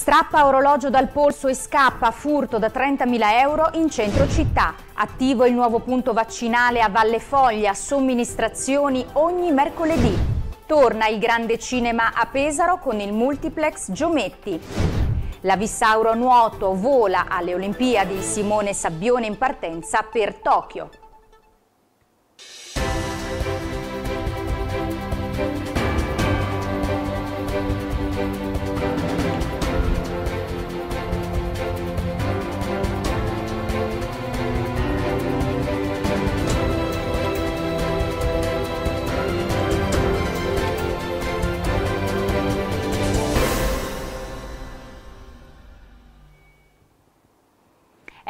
Strappa orologio dal polso e scappa furto da 30.000 euro in centro città. Attivo il nuovo punto vaccinale a Valle Foglia, somministrazioni ogni mercoledì. Torna il grande cinema a Pesaro con il multiplex Giometti. La Vissauro nuoto vola alle Olimpiadi Simone Sabbione in partenza per Tokyo.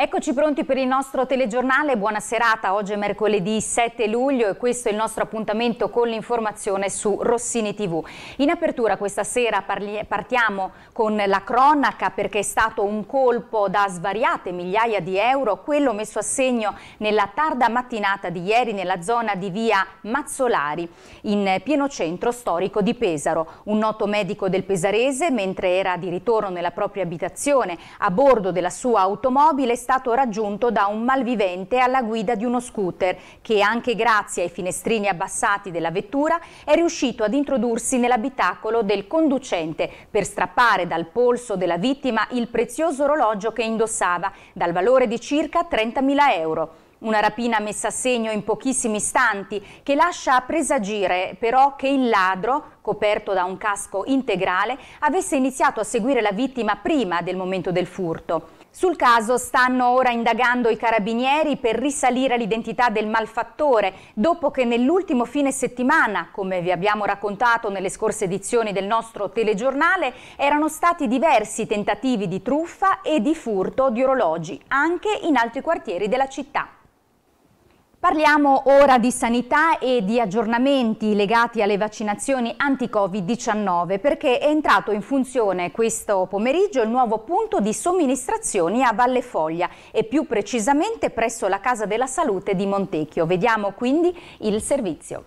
Eccoci pronti per il nostro telegiornale, buona serata, oggi è mercoledì 7 luglio e questo è il nostro appuntamento con l'informazione su Rossini TV. In apertura questa sera partiamo con la cronaca perché è stato un colpo da svariate migliaia di euro, quello messo a segno nella tarda mattinata di ieri nella zona di via Mazzolari, in pieno centro storico di Pesaro. Un noto medico del Pesarese, mentre era di ritorno nella propria abitazione a bordo della sua automobile, stato raggiunto da un malvivente alla guida di uno scooter che anche grazie ai finestrini abbassati della vettura è riuscito ad introdursi nell'abitacolo del conducente per strappare dal polso della vittima il prezioso orologio che indossava dal valore di circa 30.000 euro. Una rapina messa a segno in pochissimi istanti che lascia presagire però che il ladro, coperto da un casco integrale, avesse iniziato a seguire la vittima prima del momento del furto. Sul caso stanno ora indagando i carabinieri per risalire l'identità del malfattore, dopo che nell'ultimo fine settimana, come vi abbiamo raccontato nelle scorse edizioni del nostro telegiornale, erano stati diversi tentativi di truffa e di furto di orologi, anche in altri quartieri della città. Parliamo ora di sanità e di aggiornamenti legati alle vaccinazioni anti-Covid-19 perché è entrato in funzione questo pomeriggio il nuovo punto di somministrazioni a Valle Foglia e più precisamente presso la Casa della Salute di Montecchio. Vediamo quindi il servizio.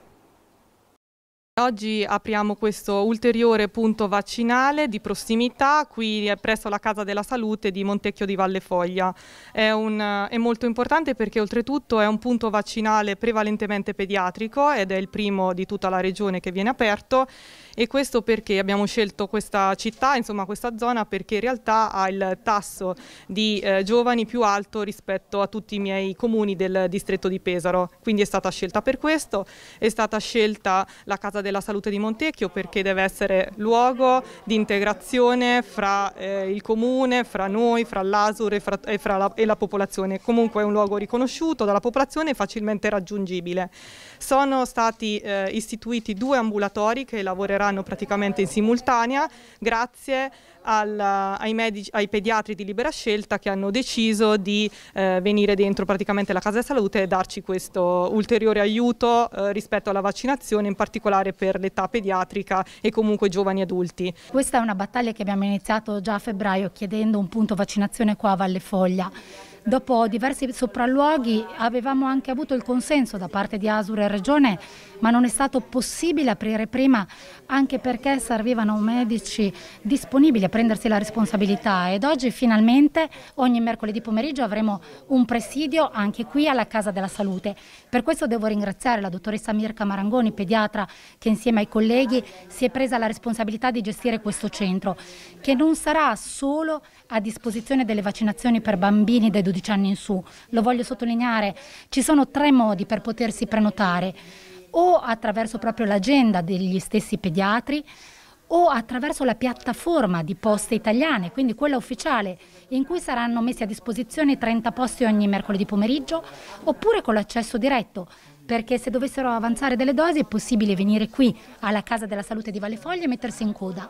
Oggi apriamo questo ulteriore punto vaccinale di prossimità qui presso la Casa della Salute di Montecchio di Valle Foglia. È, un, è, molto importante perché oltretutto è un punto vaccinale prevalentemente pediatrico ed è il primo di tutta la regione che viene aperto e questo perché abbiamo scelto questa città, insomma questa zona, perché in realtà ha il tasso di eh, giovani più alto rispetto a tutti i miei comuni del distretto di Pesaro. Quindi è stata scelta per questo, è stata scelta la Casa della salute di Montecchio perché deve essere luogo di integrazione fra eh, il comune, fra noi, fra l'Asur e, fra, e, eh, fra la, e la popolazione. Comunque è un luogo riconosciuto dalla popolazione e facilmente raggiungibile. Sono stati eh, istituiti due ambulatori che lavoreranno praticamente in simultanea grazie al, ai, medici, ai, pediatri di libera scelta che hanno deciso di eh, venire dentro praticamente la casa di salute e darci questo ulteriore aiuto eh, rispetto alla vaccinazione, in particolare per l'età pediatrica e comunque giovani adulti. Questa è una battaglia che abbiamo iniziato già a febbraio chiedendo un punto vaccinazione qua a Valle Foglia. Dopo diversi sopralluoghi avevamo anche avuto il consenso da parte di Asur e Regione, ma non è stato possibile aprire prima anche perché servivano medici disponibili a prendersi la responsabilità ed oggi finalmente ogni mercoledì pomeriggio avremo un presidio anche qui alla Casa della Salute. Per questo devo ringraziare la dottoressa Mirka Marangoni, pediatra, che insieme ai colleghi si è presa la responsabilità di gestire questo centro, che non sarà solo a disposizione delle vaccinazioni per bambini ed educatori, 12 anni in su, lo voglio sottolineare, ci sono tre modi per potersi prenotare, o attraverso proprio l'agenda degli stessi pediatri, o attraverso la piattaforma di poste italiane, quindi quella ufficiale, in cui saranno messi a disposizione 30 posti ogni mercoledì pomeriggio, oppure con l'accesso diretto perché se dovessero avanzare delle dosi è possibile venire qui alla Casa della Salute di Valle Foglia e mettersi in coda.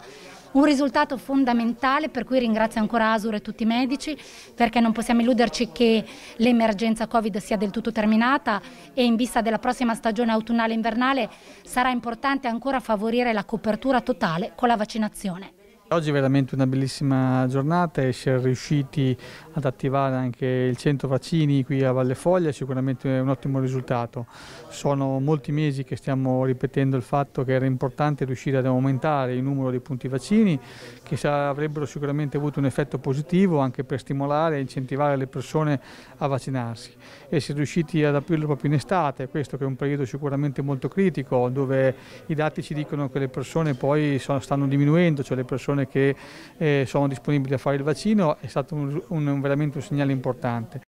Un risultato fondamentale per cui ringrazio ancora Asur e tutti i medici perché non possiamo illuderci che l'emergenza Covid sia del tutto terminata e in vista della prossima stagione autunnale e invernale sarà importante ancora favorire la copertura totale con la vaccinazione. Oggi è veramente una bellissima giornata e si è riusciti ad attivare anche il centro vaccini qui a Valle Foglia, sicuramente un ottimo risultato. Sono molti mesi che stiamo ripetendo il fatto che era importante riuscire ad aumentare il numero dei punti vaccini che avrebbero sicuramente avuto un effetto positivo anche per stimolare e incentivare le persone a vaccinarsi e si è riusciti ad aprirlo proprio in estate, questo che è un periodo sicuramente molto critico dove i dati ci dicono che le persone poi sono, stanno diminuendo, cioè le persone persone che eh, sono disponibili a fare il vaccino è stato un, un, veramente un segnale importante.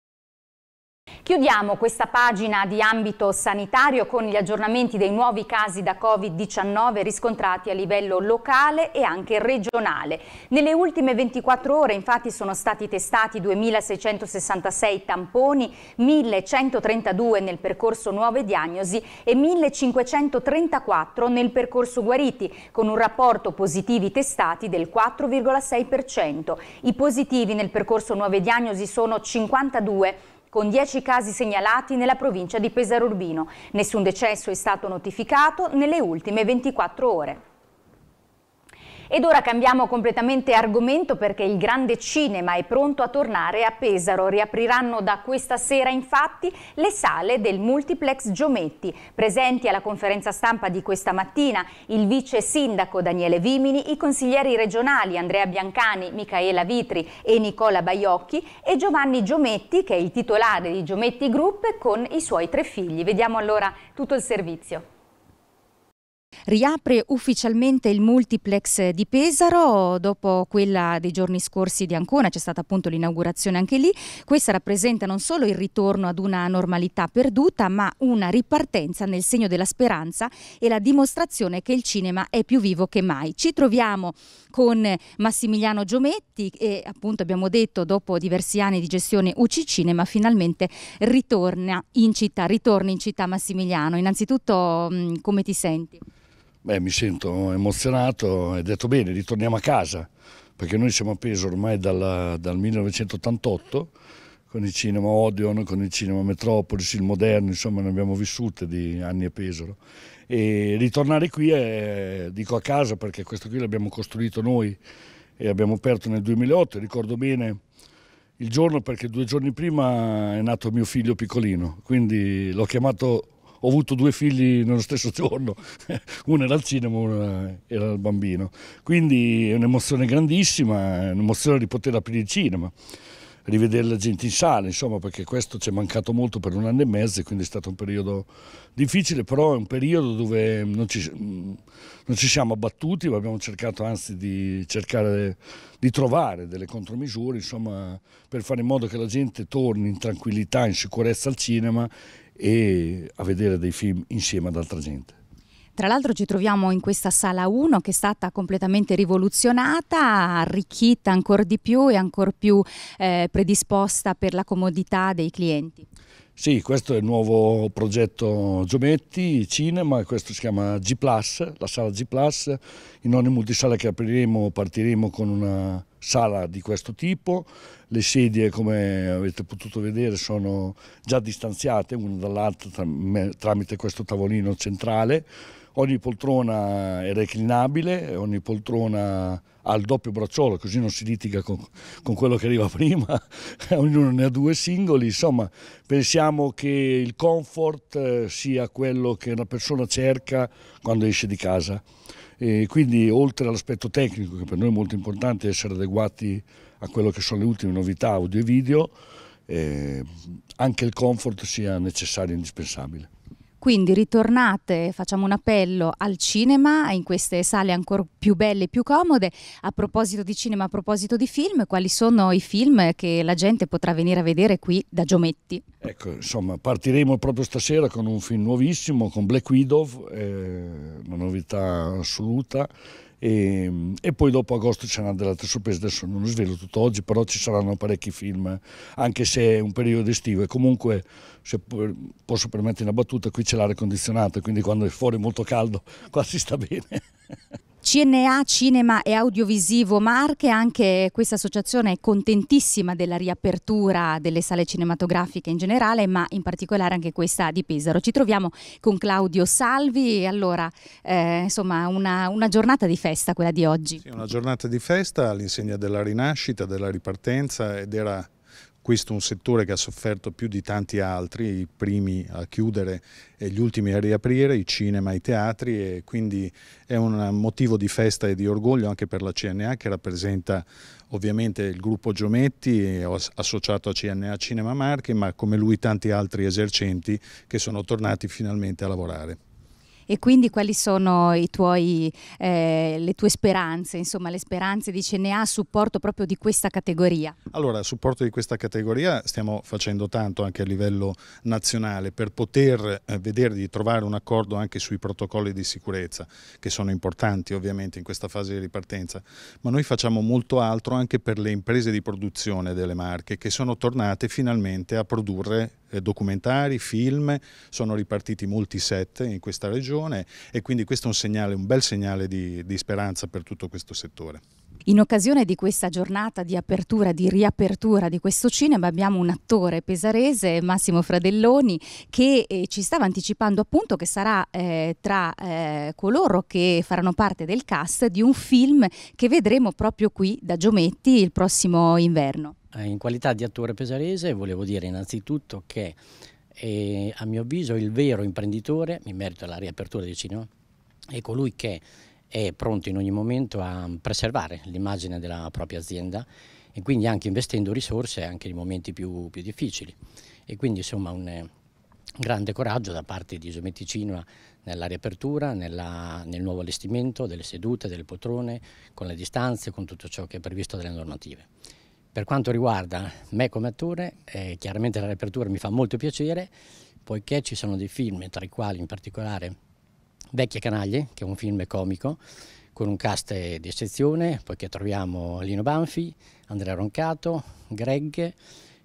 Chiudiamo questa pagina di ambito sanitario con gli aggiornamenti dei nuovi casi da Covid-19 riscontrati a livello locale e anche regionale. Nelle ultime 24 ore infatti sono stati testati 2.666 tamponi, 1.132 nel percorso nuove diagnosi e 1.534 nel percorso guariti, con un rapporto positivi testati del 4,6%. I positivi nel percorso nuove diagnosi sono 52 con 10 casi segnalati nella provincia di Pesaro Urbino. Nessun decesso è stato notificato nelle ultime 24 ore. Ed ora cambiamo completamente argomento perché il grande cinema è pronto a tornare a Pesaro. Riapriranno da questa sera infatti le sale del multiplex Giometti. Presenti alla conferenza stampa di questa mattina il vice sindaco Daniele Vimini, i consiglieri regionali Andrea Biancani, Micaela Vitri e Nicola Baiocchi e Giovanni Giometti che è il titolare di Giometti Group con i suoi tre figli. Vediamo allora tutto il servizio. Riapre ufficialmente il multiplex di Pesaro dopo quella dei giorni scorsi di Ancona, c'è stata appunto l'inaugurazione anche lì. Questa rappresenta non solo il ritorno ad una normalità perduta, ma una ripartenza nel segno della speranza e la dimostrazione che il cinema è più vivo che mai. Ci troviamo con Massimiliano Giometti e appunto abbiamo detto dopo diversi anni di gestione UC Cinema finalmente ritorna in città, ritorna in città Massimiliano. Innanzitutto mm, come ti senti? Beh, mi sento emozionato, e detto bene, ritorniamo a casa, perché noi siamo appesi ormai dalla, dal 1988 con il cinema Odeon, con il cinema Metropolis, il moderno, insomma ne abbiamo vissute di anni a Pesaro. E ritornare qui è, dico a casa perché questo qui l'abbiamo costruito noi e abbiamo aperto nel 2008, ricordo bene il giorno perché due giorni prima è nato mio figlio piccolino, quindi l'ho chiamato ho avuto due figli nello stesso giorno, uno era al cinema, e uno era al bambino. Quindi è un'emozione grandissima, è un'emozione di poter aprire il cinema rivedere la gente in sala, insomma, perché questo ci è mancato molto per un anno e mezzo, quindi è stato un periodo difficile, però è un periodo dove mm, non ci, mm, non ci siamo abbattuti, ma abbiamo cercato anzi di cercare di trovare delle contromisure, insomma, per fare in modo che la gente torni in tranquillità, in sicurezza al cinema e a vedere dei film insieme ad altra gente. Tra l'altro ci troviamo in questa sala 1 che è stata completamente rivoluzionata, arricchita ancora di più e ancora più eh, predisposta per la comodità dei clienti. Sì, questo è il nuovo progetto Giometti Cinema, questo si chiama G+, la sala G+, in ogni multisala che apriremo partiremo con una sala di questo tipo, le sedie come avete potuto vedere sono già distanziate una dall'altra tramite questo tavolino centrale, Ogni poltrona è reclinabile, ogni poltrona ha il doppio bracciolo, così non si litiga con, con quello che arriva prima, ognuno ne ha due singoli, insomma pensiamo che il comfort eh, sia quello che una persona cerca quando esce di casa. E quindi oltre all'aspetto tecnico, che per noi è molto importante essere adeguati a quello che sono le ultime novità audio e video, eh, anche il comfort sia necessario e indispensabile. Quindi ritornate, facciamo un appello al cinema, in queste sale ancora più belle e più comode. A proposito di cinema, a proposito di film, quali sono i film che la gente potrà venire a vedere qui da Giometti? Ecco, insomma, partiremo proprio stasera con un film nuovissimo, con Black Widow, eh, una novità assoluta e, ehm, e, poi dopo agosto ci saranno delle altre sorprese, adesso non lo svelo tutto oggi, però ci saranno parecchi film, anche se è un periodo estivo e comunque se posso permettere una battuta, qui c'è l'aria condizionata, quindi quando è fuori molto caldo qua si sta bene. CNA Cinema e Audiovisivo Marche, anche questa associazione è contentissima della riapertura delle sale cinematografiche in generale, ma in particolare anche questa di Pesaro. Ci troviamo con Claudio Salvi, allora eh, insomma una, una, giornata di festa quella di oggi. Sì, una giornata di festa all'insegna della rinascita, della ripartenza ed era questo è un settore che ha sofferto più di tanti altri, i primi a chiudere e gli ultimi a riaprire, i cinema, i teatri e quindi è un motivo di festa e di orgoglio anche per la CNA che rappresenta ovviamente il gruppo Giometti associato a CNA Cinema Marche ma come lui tanti altri esercenti che sono tornati finalmente a lavorare. E quindi quali sono tuoi, eh, le tue speranze, insomma le speranze di CNA a supporto proprio di questa categoria? Allora, a supporto di questa categoria stiamo facendo tanto anche a livello nazionale per poter eh, vedere di trovare un accordo anche sui protocolli di sicurezza che sono importanti ovviamente in questa fase di ripartenza, ma noi facciamo molto altro anche per le imprese di produzione delle marche che sono tornate finalmente a produrre eh, documentari, film, sono ripartiti molti set in questa regione e quindi questo è un, segnale, un bel segnale di, di speranza per tutto questo settore. In occasione di questa giornata di apertura, di riapertura di questo cinema abbiamo un attore pesarese, Massimo Fradelloni, che eh, ci stava anticipando appunto che sarà eh, tra eh, coloro che faranno parte del cast di un film che vedremo proprio qui da Giometti il prossimo inverno. Eh, in qualità di attore pesarese volevo dire innanzitutto che eh, a mio avviso il vero imprenditore, in merito alla riapertura del cinema, è colui che è pronto in ogni momento a preservare l'immagine della propria azienda e quindi anche investendo risorse anche nei momenti più, più difficili. E quindi insomma un eh, grande coraggio da parte di Isometti Cinema nella riapertura, nella, nel nuovo allestimento delle sedute, delle poltrone, con le distanze, con tutto ciò che è previsto dalle normative. Per quanto riguarda me come attore, eh, chiaramente la riapertura mi fa molto piacere, poiché ci sono dei film, tra i quali in particolare Vecchie Canaglie, che è un film comico, con un cast di eccezione, poiché troviamo Lino Banfi, Andrea Roncato, Greg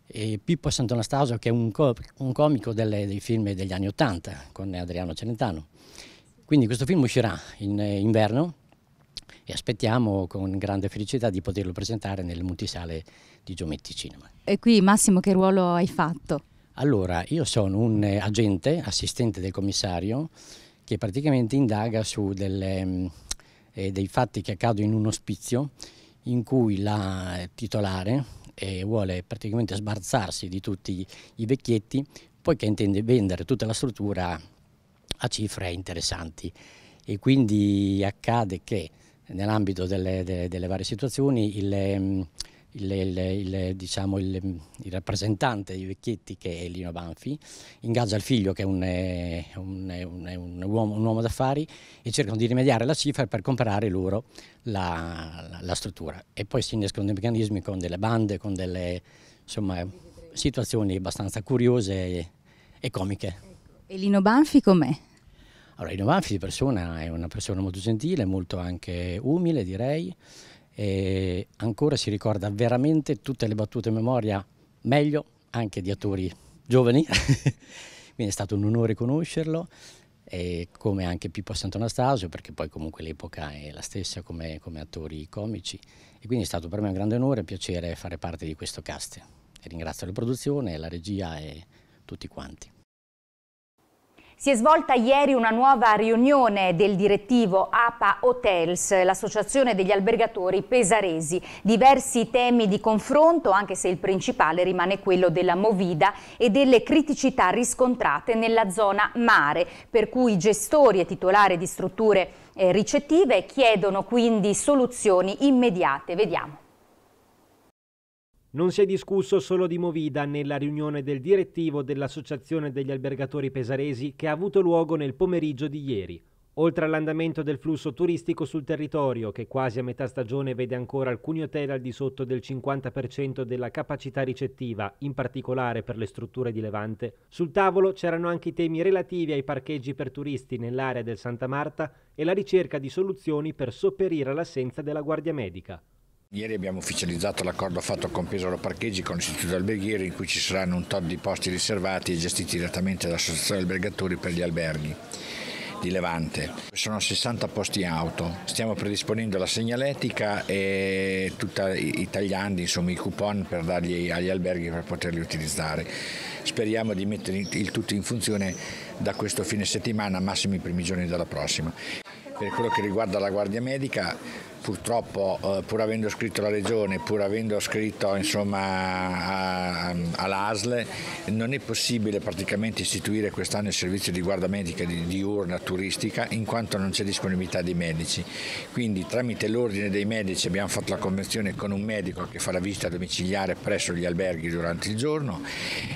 e Pippo Sant'Anastasio, che è un, co un comico delle, dei film degli anni Ottanta, con Adriano Celentano. Quindi questo film uscirà in eh, inverno, e aspettiamo con grande felicità di poterlo presentare nel multisale di Giometti Cinema. E qui Massimo che ruolo hai fatto? Allora, io sono un eh, agente, assistente del commissario, che praticamente indaga su delle, mm, eh, dei fatti che accadono in un ospizio in cui la eh, titolare eh, vuole praticamente sbarzarsi di tutti i vecchietti poiché intende vendere tutta la struttura a cifre interessanti e quindi accade che nell'ambito delle, delle, delle, varie situazioni il, mm, il, il, il diciamo, mm, rappresentante dei vecchietti che è Lino Banfi ingaggia il figlio che è un, eh, un, un, uomo, un, uomo, d'affari e cercano di rimediare la cifra per comprare loro la, la, la struttura e poi si innescono dei meccanismi con delle bande, con delle insomma, situazioni abbastanza curiose e, e comiche. E Lino Banfi com'è? Allora, Inovanfi di persona è una persona molto gentile, molto anche umile direi, e ancora si ricorda veramente tutte le battute in memoria, meglio anche di attori giovani, quindi è stato un onore conoscerlo, e come anche Pippo Santonastasio, perché poi comunque l'epoca è la stessa come, come attori comici, e quindi è stato per me un grande onore e piacere fare parte di questo cast. E ringrazio la produzione, la regia e tutti quanti. Si è svolta ieri una nuova riunione del direttivo APA Hotels, l'associazione degli albergatori pesaresi. Diversi temi di confronto, anche se il principale rimane quello della Movida e delle criticità riscontrate nella zona mare, per cui gestori e titolari di strutture eh, ricettive chiedono quindi soluzioni immediate. Vediamo. Non si è discusso solo di Movida nella riunione del direttivo dell'Associazione degli albergatori pesaresi che ha avuto luogo nel pomeriggio di ieri. Oltre all'andamento del flusso turistico sul territorio, che quasi a metà stagione vede ancora alcuni hotel al di sotto del 50% della capacità ricettiva, in particolare per le strutture di Levante, sul tavolo c'erano anche i temi relativi ai parcheggi per turisti nell'area del Santa Marta e la ricerca di soluzioni per sopperire all'assenza della guardia medica. Ieri abbiamo ufficializzato l'accordo fatto con Pesaro Parcheggi con l'Istituto Alberghiero in cui ci saranno un tot di posti riservati e gestiti direttamente dall'Associazione Albergatori per gli alberghi di Levante. Sono 60 posti auto, stiamo predisponendo la segnaletica e tutta i tagliandi, insomma i coupon per darli agli alberghi per poterli utilizzare. Speriamo di mettere il tutto in funzione da questo fine settimana, massimo i primi giorni della prossima. Per quello che riguarda la guardia medica, purtroppo eh, pur avendo scritto la Regione, pur avendo scritto insomma, all'ASL, non è possibile praticamente istituire quest'anno il servizio di guarda medica di, urna turistica in quanto non c'è disponibilità di medici. Quindi tramite l'ordine dei medici abbiamo fatto la convenzione con un medico che fa la visita domiciliare presso gli alberghi durante il giorno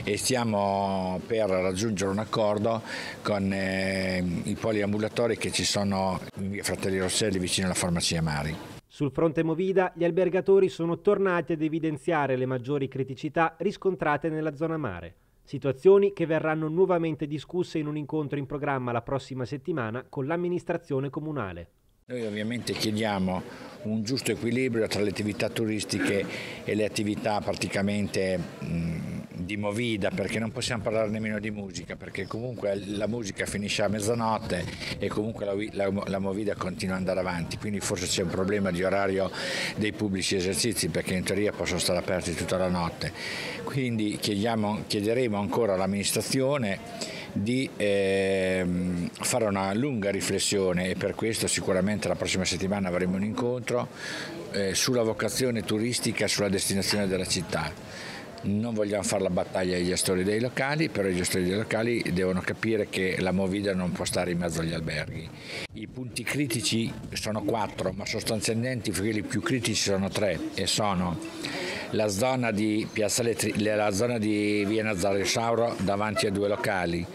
e stiamo per raggiungere un accordo con eh, i poliambulatori che ci sono in via Fratelli Rosselli vicino alla farmacia Mari. Sul fronte Movida, gli albergatori sono tornati ad evidenziare le maggiori criticità riscontrate nella zona mare. Situazioni che verranno nuovamente discusse in un incontro in programma la prossima settimana con l'amministrazione comunale. Noi ovviamente chiediamo un giusto equilibrio tra le attività turistiche e le attività praticamente mh, di Movida perché non possiamo parlare nemmeno di musica perché comunque la musica finisce a mezzanotte e comunque la, la, la Movida continua ad andare avanti quindi forse c'è un problema di orario dei pubblici esercizi perché in teoria possono stare aperti tutta la notte quindi chiediamo, chiederemo ancora all'amministrazione di eh, fare una lunga riflessione e per questo sicuramente la prossima settimana avremo un incontro eh, sulla vocazione turistica e sulla destinazione della città non vogliamo fare la battaglia ai gestori dei locali, però i gestori dei locali devono capire che la Movida non può stare in mezzo agli alberghi. I punti critici sono quattro, ma sostanzialmente quelli più critici sono tre e sono la zona di, Piazzale, la zona di via Nazario Sauro davanti a due locali,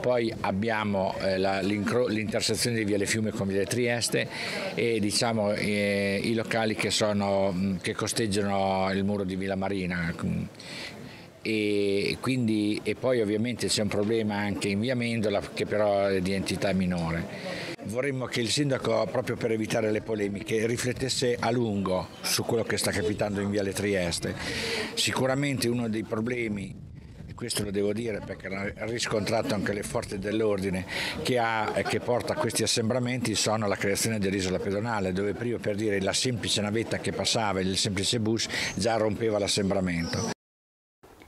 poi abbiamo eh, l'intersezione di via Le Fiume con Viale Trieste e diciamo, eh, i locali che, sono, che costeggiano il muro di Villa Marina. E, quindi, e poi ovviamente c'è un problema anche in via Mendola che però è di entità minore Vorremmo che il sindaco, proprio per evitare le polemiche, riflettesse a lungo su quello che sta capitando in Viale Trieste. Sicuramente uno dei problemi questo lo devo dire perché l'ha riscontrato anche le forze dell'ordine che, ha, che porta a questi assembramenti sono la creazione dell'isola pedonale dove prima per dire la semplice navetta che passava il semplice bus già rompeva l'assembramento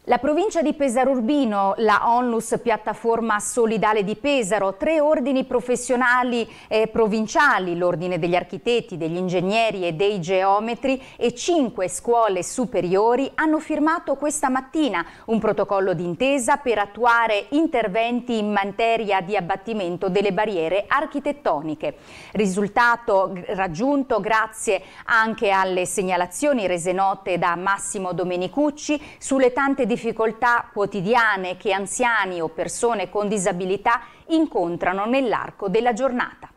la provincia di Pesaro Urbino, la ONLUS Piattaforma Solidale di Pesaro, tre ordini professionali eh, provinciali, l'ordine degli architetti, degli ingegneri e dei geometri e cinque scuole superiori hanno firmato questa mattina un protocollo d'intesa per attuare interventi in materia di abbattimento delle barriere architettoniche. Risultato raggiunto grazie anche alle segnalazioni rese note da Massimo Domenicucci sulle tante difficoltà difficoltà quotidiane che anziani o persone con disabilità incontrano nell'arco della giornata.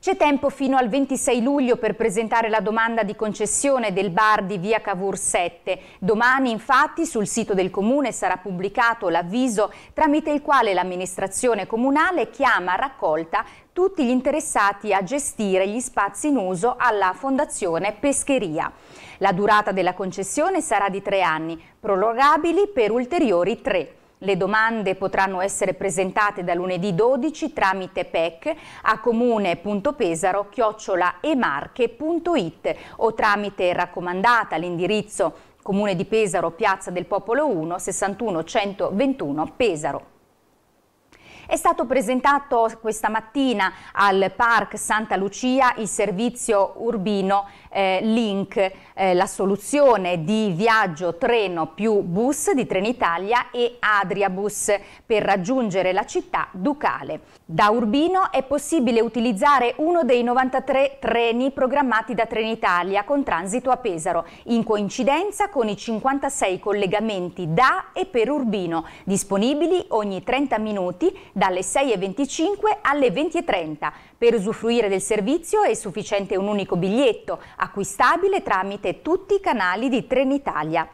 C'è tempo fino al 26 luglio per presentare la domanda di concessione del bar di via Cavour 7. Domani infatti sul sito del comune sarà pubblicato l'avviso tramite il quale l'amministrazione comunale chiama a raccolta tutti gli interessati a gestire gli spazi in uso alla Fondazione Pescheria. La durata della concessione sarà di tre anni, prorogabili per ulteriori tre. Le domande potranno essere presentate da lunedì 12 tramite PEC a comune.pesaro-emarche.it o tramite raccomandata all'indirizzo Comune di Pesaro, Piazza del Popolo 1, 61 121 Pesaro. È stato presentato questa mattina al Parc Santa Lucia il servizio urbino eh, link, eh, la soluzione di viaggio treno più bus di Trenitalia e Adriabus per raggiungere la città ducale. Da Urbino è possibile utilizzare uno dei 93 treni programmati da Trenitalia con transito a Pesaro, in coincidenza con i 56 collegamenti da e per Urbino, disponibili ogni 30 minuti dalle 6.25 alle 20.30. Per usufruire del servizio è sufficiente un unico biglietto, acquistabile tramite tutti i canali di Trenitalia.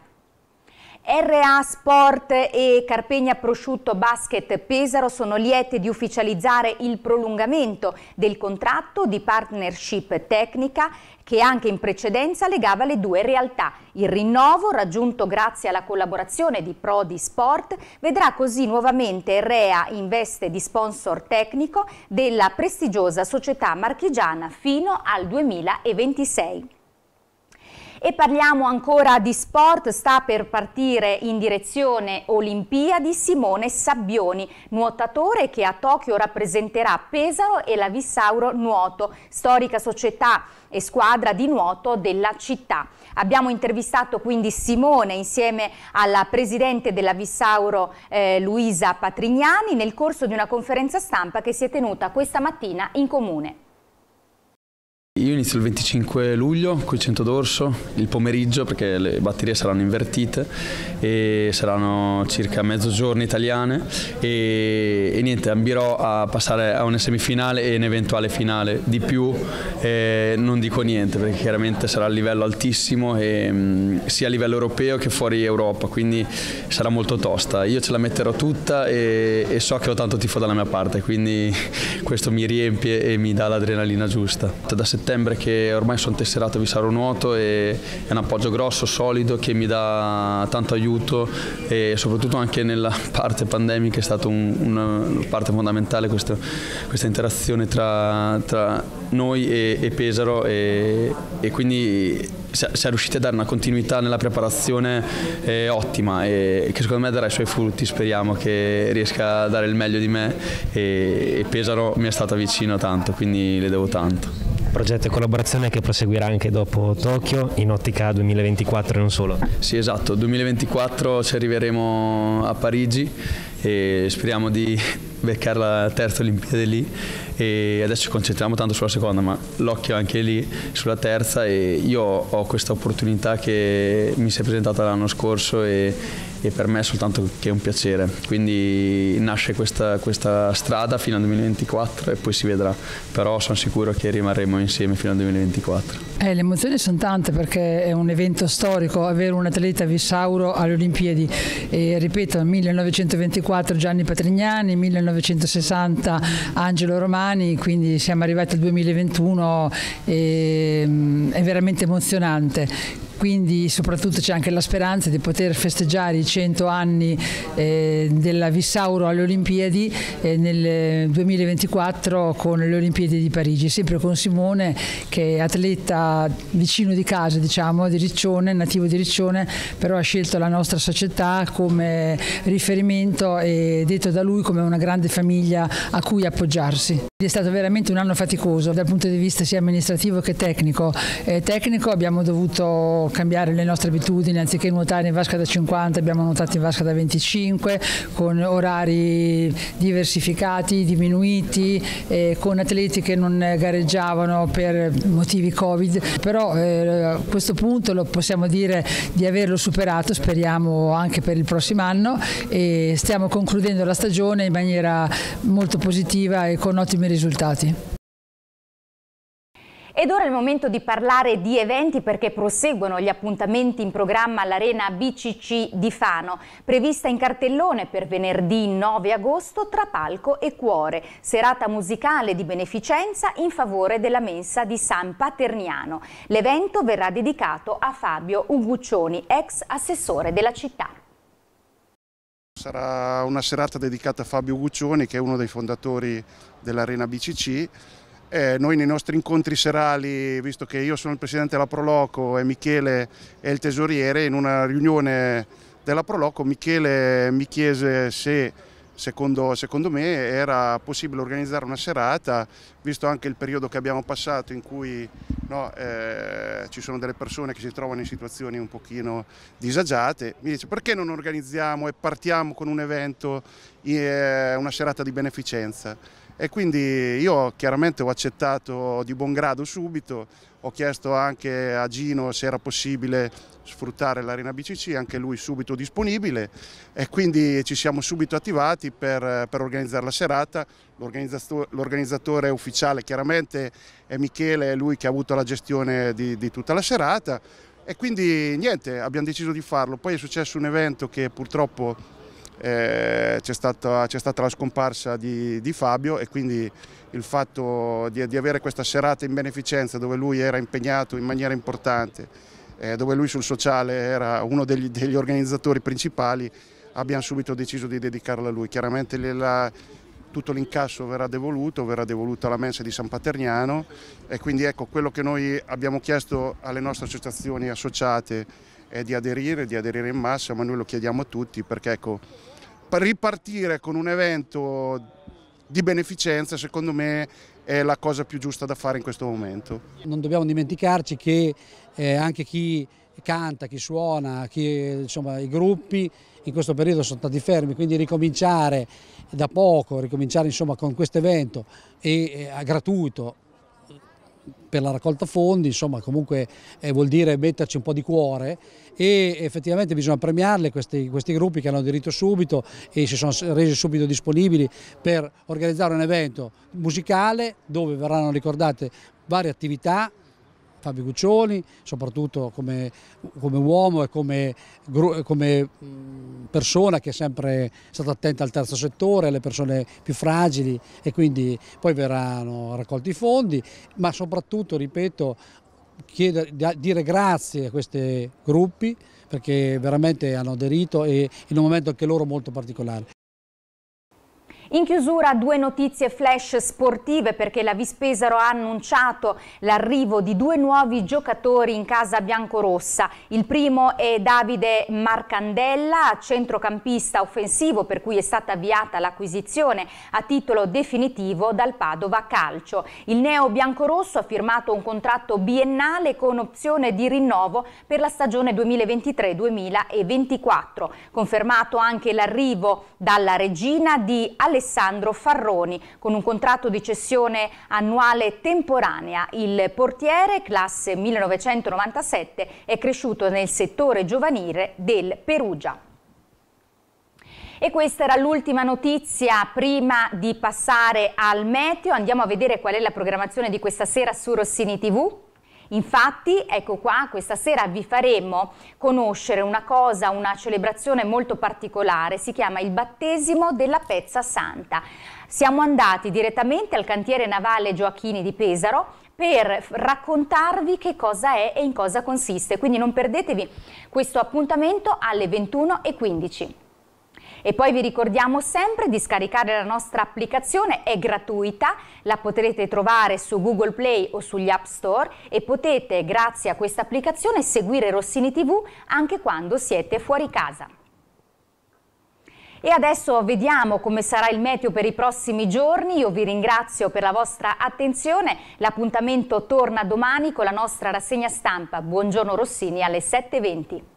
RA Sport e Carpegna Prosciutto Basket Pesaro sono liete di ufficializzare il prolungamento del contratto di partnership tecnica che anche in precedenza legava le due realtà. Il rinnovo, raggiunto grazie alla collaborazione di Prodi Sport, vedrà così nuovamente Rea in veste di sponsor tecnico della prestigiosa società marchigiana fino al 2026. E parliamo ancora di sport, sta per partire in direzione Olimpiadi Simone Sabbioni, nuotatore che a Tokyo rappresenterà Pesaro e la Vissauro Nuoto, storica società e squadra di nuoto della città. Abbiamo intervistato quindi Simone insieme alla presidente della Vissauro eh, Luisa Patrignani nel corso di una conferenza stampa che si è tenuta questa mattina in comune. Io inizio il 25 luglio qui Centro d'Orso, il pomeriggio perché le batterie saranno invertite e saranno circa mezzogiorno italiane e, e niente, ambirò a passare a una semifinale e un'eventuale finale. Di più eh, non dico niente perché chiaramente sarà a livello altissimo e, mh, mm, sia a livello europeo che fuori Europa, quindi sarà molto tosta. Io ce la metterò tutta e, e so che ho tanto tifo dalla mia parte, quindi questo mi riempie e mi dà l'adrenalina giusta. Da settembre che ormai sono tesserato vi sarò nuoto e è un appoggio grosso, solido che mi dà tanto aiuto e soprattutto anche nella parte pandemica è stata un, una parte fondamentale questo, questa interazione tra, tra noi e, e Pesaro e, e quindi si è riusciti a dare una continuità nella preparazione eh, ottima e che secondo me darà i suoi frutti, speriamo che riesca a dare il meglio di me e, e Pesaro mi è stata vicino tanto, quindi le devo tanto progetto e collaborazione che proseguirà anche dopo Tokyo in ottica 2024 e non solo. Sì esatto, 2024 ci arriveremo a Parigi e speriamo di beccare la terza Olimpiade lì e adesso ci concentriamo tanto sulla seconda ma l'occhio anche lì sulla terza e io ho questa opportunità che mi si è presentata l'anno scorso e e per me è soltanto che è un piacere. Quindi nasce questa, questa strada fino al 2024 e poi si vedrà, però sono sicuro che rimarremo insieme fino al 2024. Eh, le emozioni sono tante perché è un evento storico, avere un atleta Vissauro alle Olimpiadi, e, ripeto 1924 Gianni Patrignani, 1960 Angelo Romani, quindi siamo arrivati al 2021 e, mm, è veramente emozionante quindi soprattutto c'è anche la speranza di poter festeggiare i 100 anni eh, della Vissauro alle Olimpiadi eh, nel 2024 con le Olimpiadi di Parigi, sempre con Simone che è atleta vicino di casa, diciamo, di Riccione, nativo di Riccione, però ha scelto la nostra società come riferimento e detto da lui come una grande famiglia a cui appoggiarsi. È stato veramente un anno faticoso dal punto di vista sia amministrativo che tecnico. Eh, tecnico abbiamo dovuto cambiare le nostre abitudini, anziché nuotare in vasca da 50 abbiamo nuotato in vasca da 25, con orari diversificati, diminuiti, eh, con atleti che non gareggiavano per motivi Covid, però eh, a questo punto lo possiamo dire di averlo superato, speriamo anche per il prossimo anno e stiamo concludendo la stagione in maniera molto positiva e con ottimi risultati. Ed ora è il momento di parlare di eventi perché proseguono gli appuntamenti in programma all'Arena BCC di Fano, prevista in cartellone per venerdì 9 agosto tra palco e cuore, serata musicale di beneficenza in favore della mensa di San Paterniano. L'evento verrà dedicato a Fabio Uguccioni, ex assessore della città. Sarà una serata dedicata a Fabio Guccioni che è uno dei fondatori dell'Arena BCC eh, noi nei nostri incontri serali, visto che io sono il presidente della Proloco e Michele è il tesoriere, in una riunione della Proloco Michele mi chiese se secondo, secondo me era possibile organizzare una serata, visto anche il periodo che abbiamo passato in cui no, eh, ci sono delle persone che si trovano in situazioni un pochino disagiate, mi dice perché non organizziamo e partiamo con un evento, eh, una serata di beneficenza e quindi io chiaramente ho accettato di buon grado subito, ho chiesto anche a Gino se era possibile sfruttare l'arena BCC, anche lui subito disponibile e quindi ci siamo subito attivati per, per organizzare la serata, l'organizzatore ufficiale chiaramente è Michele, è lui che ha avuto la gestione di, di tutta la serata e quindi niente, abbiamo deciso di farlo, poi è successo un evento che purtroppo eh, c'è stata, stata, la scomparsa di, di, Fabio e quindi il fatto di, di, avere questa serata in beneficenza dove lui era impegnato in maniera importante, eh, dove lui sul sociale era uno degli, degli, organizzatori principali, abbiamo subito deciso di dedicarla a lui. Chiaramente la, tutto l'incasso verrà devoluto, verrà devoluto alla mensa di San Paterniano e quindi ecco quello che noi abbiamo chiesto alle nostre associazioni associate è di aderire, di aderire in massa, ma noi lo chiediamo a tutti perché ecco, ripartire con un evento di beneficenza secondo me è la cosa più giusta da fare in questo momento. Non dobbiamo dimenticarci che eh, anche chi canta, chi suona, chi, insomma, i gruppi in questo periodo sono stati fermi, quindi ricominciare da poco, ricominciare insomma, con questo evento gratuito per la raccolta fondi, insomma comunque eh, vuol dire metterci un po' di cuore e effettivamente bisogna premiarle questi, questi, gruppi che hanno diritto subito e si sono resi subito disponibili per organizzare un evento musicale dove verranno ricordate varie attività Fabio Guccioni, soprattutto come, come uomo e come, come, persona che è sempre stata attenta al terzo settore, alle persone più fragili e quindi poi verranno raccolti i fondi, ma soprattutto, ripeto, chiedere, dire grazie a questi gruppi perché veramente hanno aderito e in un momento anche loro molto particolare. In chiusura due notizie flash sportive perché la Vispesaro ha annunciato l'arrivo di due nuovi giocatori in casa biancorossa. Il primo è Davide Marcandella, centrocampista offensivo per cui è stata avviata l'acquisizione a titolo definitivo dal Padova Calcio. Il neo biancorosso ha firmato un contratto biennale con opzione di rinnovo per la stagione 2023-2024. Confermato anche l'arrivo dalla regina di Alessandro Alessandro Farroni con un contratto di cessione annuale temporanea. Il portiere, classe 1997, è cresciuto nel settore giovanile del Perugia. E questa era l'ultima notizia prima di passare al meteo. Andiamo a vedere qual è la programmazione di questa sera su Rossini TV. Infatti, ecco qua, questa sera vi faremo conoscere una cosa, una celebrazione molto particolare, si chiama il battesimo della Pezza Santa. Siamo andati direttamente al cantiere navale Gioacchini di Pesaro per raccontarvi che cosa è e in cosa consiste, quindi non perdetevi questo appuntamento alle 21.15. E poi vi ricordiamo sempre di scaricare la nostra applicazione, è gratuita, la potrete trovare su Google Play o sugli App Store e potete grazie a questa applicazione seguire Rossini TV anche quando siete fuori casa. E adesso vediamo come sarà il meteo per i prossimi giorni. Io vi ringrazio per la vostra attenzione. L'appuntamento torna domani con la nostra rassegna stampa. Buongiorno Rossini alle 7.20.